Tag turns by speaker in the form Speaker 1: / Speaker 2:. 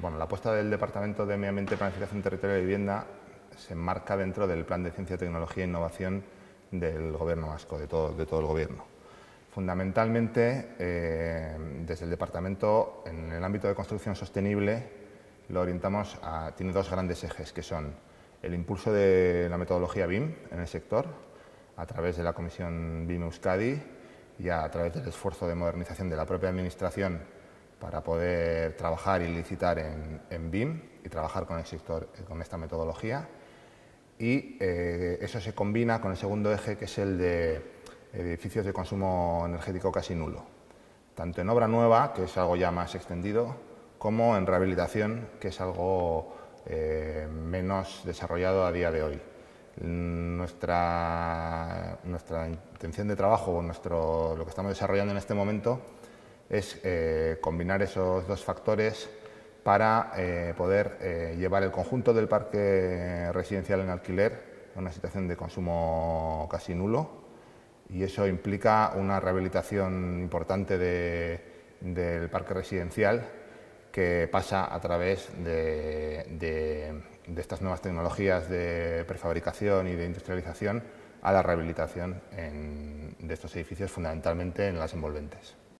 Speaker 1: bueno, la apuesta del Departamento de Medio Ambiente, Planificación Territorial y Vivienda se enmarca dentro del Plan de Ciencia, Tecnología e Innovación del Gobierno vasco, de todo, el Gobierno. Fundamentalmente, eh, desde el Departamento, en el ámbito de construcción sostenible, lo orientamos a... tiene dos grandes ejes, que son el impulso de la metodología BIM en el sector, a través de la Comisión BIM Euskadi y a través del esfuerzo de modernización de la propia Administración para poder trabajar y licitar en, BIM y trabajar con, el sector, con esta metodología. Y eh, eso se combina con el segundo eje, que es el de edificios de consumo energético casi nulo, tanto en obra nueva, que es algo ya más extendido, como en rehabilitación, que es algo eh, menos desarrollado a día de hoy. Nuestra, nuestra intención de trabajo, nuestro, lo que estamos desarrollando en este momento, es eh, combinar esos dos factores para eh, poder eh, llevar el conjunto del parque residencial en alquiler a una situación de consumo casi nulo y eso implica una rehabilitación importante del parque residencial que pasa a través de, estas nuevas tecnologías de prefabricación y de industrialización a la rehabilitación de estos edificios fundamentalmente en las envolventes.